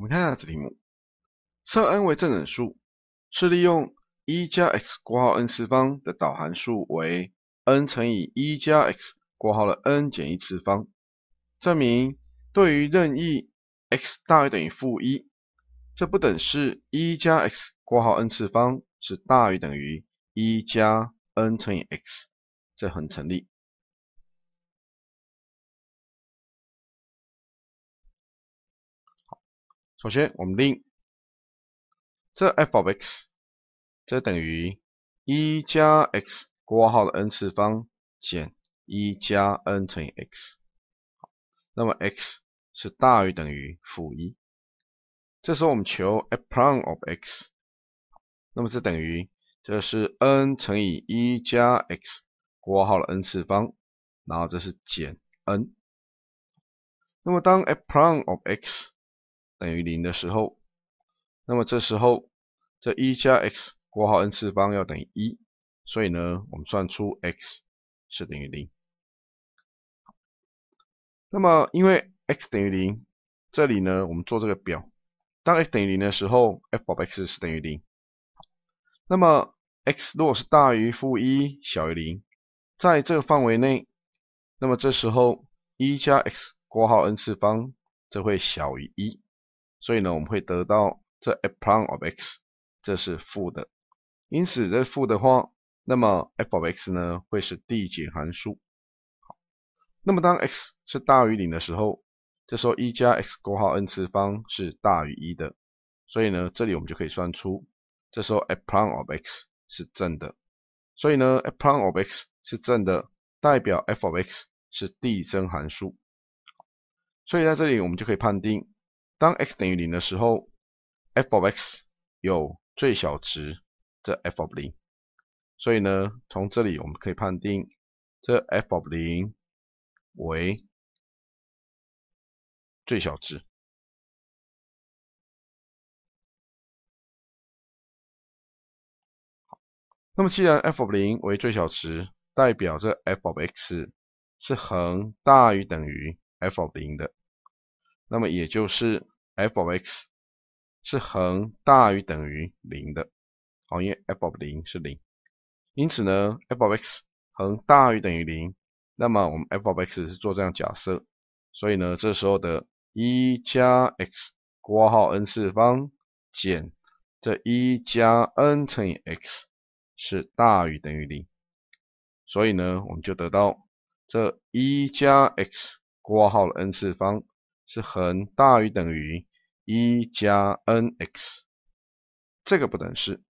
我们看下这题目，设 n 为正整数，是利用一加 x 括号 n 次方的导函数为 n 乘以一加 x 括号的 n 减一次方，证明对于任意 x 大于等于负一，这不等式一加 x 括号 n 次方是大于等于一加 n 乘以 x，这很成立。首先，我们令这 f of x 这等于一加 x 括号的 n 次方减一加 n 乘以 x。好，那么 x 是大于等于负一。这时候我们求 f prime of x，那么这等于这是 n 乘以一加 x 括号的 n 次方，然后这是减 n。那么当 f prime of x 等于零的时候，那么这时候这一加 x 括号 n 次方要等于一，所以呢，我们算出 x 是等于零。那么因为 x 等于零，这里呢，我们做这个表。当 x 等于零的时候，f 撇 x 是等于零。那么 x 如果是大于负一，小于零，在这个范围内，那么这时候一加 x 括号 n 次方则会小于一。所以呢，我们会得到这 a prime of x 这是负的，因此这负的话，那么 f of x 呢会是递减函数。好，那么当 x 是大于零的时候，这时候一加 x 括号 n 次方是大于一的，所以呢，这里我们就可以算出，这时候 a prime of x 是正的。所以呢，a prime of x 是正的，代表 f of x 是递增函数。所以在这里我们就可以判定。当 x 等于零的时候，f of x 有最小值，这 f of 零，所以呢，从这里我们可以判定这 f of 零为最小值。那么既然 f of 零为最小值，代表这 f of x 是恒大于等于 f of 零的。那么也就是 f of x 是恒大于等于零的，好，因为 f of 零是零，因此呢 f of x 恒大于等于零。那么我们 f of x 是做这样假设，所以呢这时候的一加 x 括号 n 次方减这一加 n 乘以 x 是大于等于零，所以呢我们就得到这一加 x 括号的 n 次方。是恒大于等于一加 n x 这个不等式。